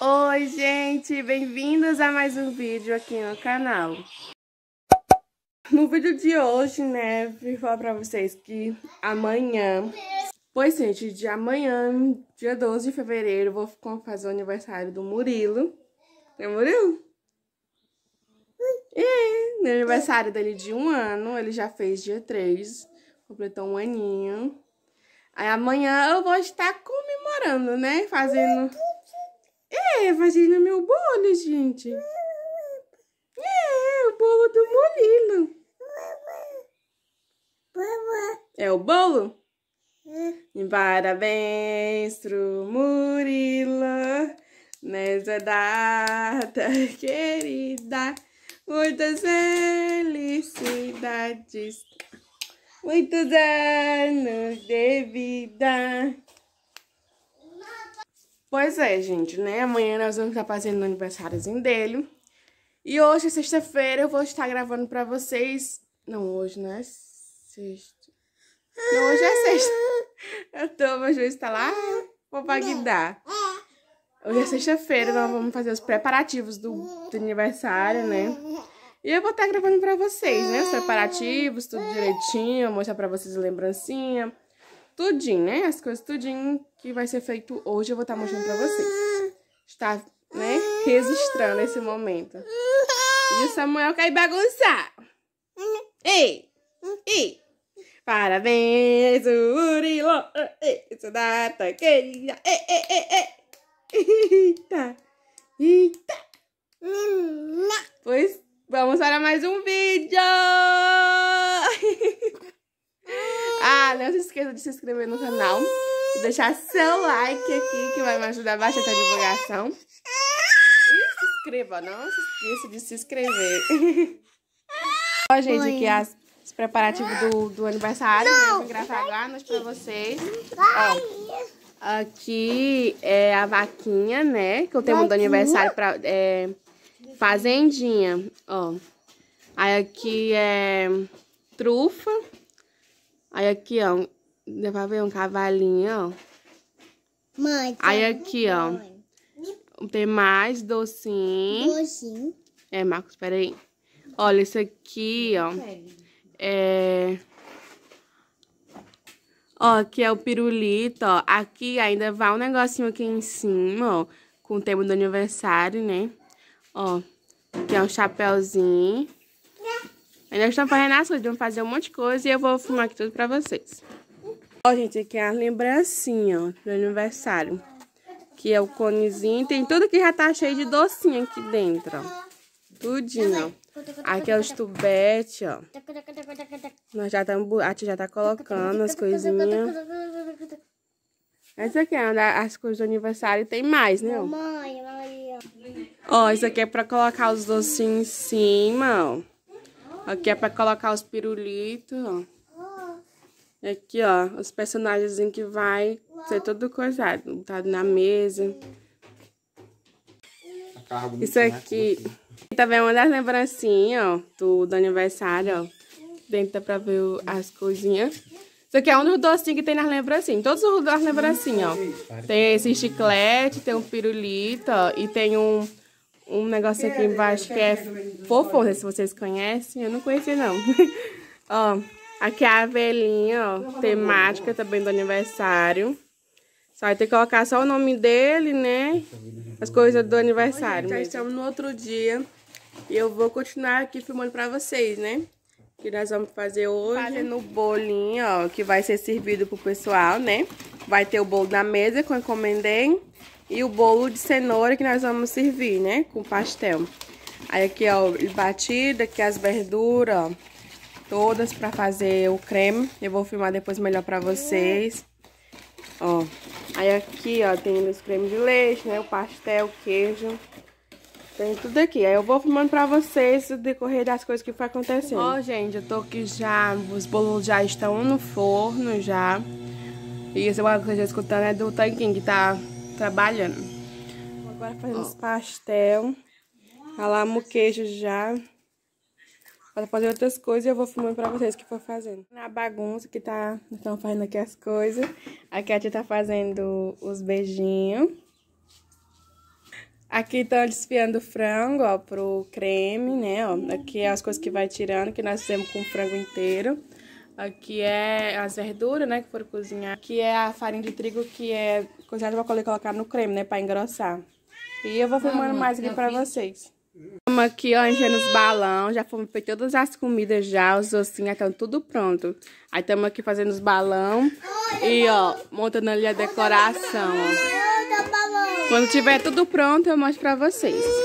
Oi, gente! Bem-vindos a mais um vídeo aqui no canal. No vídeo de hoje, né, vim falar pra vocês que amanhã... Pois, gente, de amanhã, dia 12 de fevereiro, vou fazer o aniversário do Murilo. É Murilo? É, no aniversário dele de um ano, ele já fez dia 3, completou um aninho. Aí amanhã eu vou estar comemorando, né, fazendo é, vagina é meu bolo, gente. É, é o bolo do Molino. É o bolo? É. parabéns pro Murilo nessa data querida. Muitas felicidades, muitos anos de vida. Pois é, gente, né? Amanhã nós vamos estar fazendo o aniversáriozinho dele. E hoje, sexta-feira, eu vou estar gravando pra vocês. Não, hoje não é sexta. Não, hoje é sexta. Eu tô, meu juiz tá lá. Vou pra Hoje é sexta-feira, nós vamos fazer os preparativos do, do aniversário, né? E eu vou estar gravando pra vocês, né? Os preparativos, tudo direitinho, mostrar pra vocês a lembrancinha tudinho, né? As coisas tudinho que vai ser feito hoje eu vou estar tá mostrando pra vocês. Está, né, registrando esse momento. E o Samuel quer bagunçar. Ei! Ei! Parabéns, Urilo! Isso data querida! Ei, ei, ei, ei! Eita! Eita! Pois vamos para mais um vídeo! não se esqueça de se inscrever no canal. E deixar seu like aqui, que vai me ajudar bastante a divulgação. E se inscreva, não se esqueça de se inscrever. Ó, gente, aqui as, os preparativos do, do aniversário. Não, né? gravar lá pra vocês. Ó, aqui é a vaquinha, né? Que eu é tenho do aniversário pra... É, fazendinha, ó. Aí aqui é trufa. Aí aqui, ó, Dá pra ver um cavalinho, ó. Mãe, tá Aí aqui, ó, tem mais docinho. Docinho. É, Marcos, peraí. Olha, isso aqui, ó, é... Ó, aqui é o pirulito, ó. Aqui ainda vai um negocinho aqui em cima, ó. Com o tema do aniversário, né? Ó, aqui é um chapéuzinho. Mas nós estamos fazendo as coisas, vamos fazer um monte de coisa e eu vou filmar aqui tudo pra vocês. Ó, gente, aqui é a lembrancinha, ó, do aniversário. Que é o conezinho. Tem tudo que já tá cheio de docinho aqui dentro, ó. Tudinho, ó. Aqui é os tubetes, ó. Nós já estamos... A tia já tá colocando as coisinhas. Essa aqui é as coisas do aniversário. Tem mais, né? Ó, ó isso aqui é pra colocar os docinhos em cima, ó. Aqui é pra colocar os pirulitos, ó. E aqui, ó, os personagens que vai ser todo coisado, botado na mesa. Isso né, aqui assim? também é uma das lembrancinhas, ó, do, do aniversário, ó. Dentro dá pra ver as coisinhas. Isso aqui é um dos docinhos que tem nas lembrancinhas. Todos os das lembrancinhas, ó. Tem esse chiclete, tem um pirulito, ó, e tem um um negocinho aqui embaixo que é foforra, se vocês conhecem. Eu não conheci não. ó, aqui é a velhinha, ó, temática também do aniversário. Só vai ter que colocar só o nome dele, né? As coisas do aniversário. Oi, gente, já estamos no outro dia. E eu vou continuar aqui filmando pra vocês, né? Que nós vamos fazer hoje. Fazendo o bolinho, ó, que vai ser servido pro pessoal, né? Vai ter o bolo na mesa que eu encomendei. E o bolo de cenoura que nós vamos servir, né? Com pastel. Aí aqui, ó, batida, aqui as verduras, ó. Todas pra fazer o creme. Eu vou filmar depois melhor pra vocês. Ó. Aí aqui, ó, tem os cremes de leite, né? O pastel, o queijo. Tem tudo aqui. Aí eu vou filmando pra vocês o decorrer das coisas que foi acontecendo. Ó, gente, eu tô aqui já... Os bolos já estão no forno, já. E isso é uma coisa que eu tô escutando é do tanquinho que tá trabalhando. Agora fazendo os pastel. Ralamos tá o queijo já. Para fazer outras coisas, eu vou filmando para vocês que for fazendo. Na bagunça que tá, estão fazendo aqui as coisas. Aqui a tia tá fazendo os beijinhos. Aqui estão desfiando o frango, ó, pro creme, né, ó. Aqui é as coisas que vai tirando, que nós fizemos com o frango inteiro. Aqui ah, é as verduras, né, que foram cozinhar. Aqui é a farinha de trigo que é cozinhada pra poder colocar no creme, né, pra engrossar. E eu vou filmando mais aqui pra vocês. Estamos aqui, ó, enchendo os balão. Já fomos feito todas as comidas já, os docinhos, estão tudo pronto. Aí estamos aqui fazendo os balão e, ó, montando ali a decoração, ó. Quando tiver tudo pronto, eu mostro pra vocês.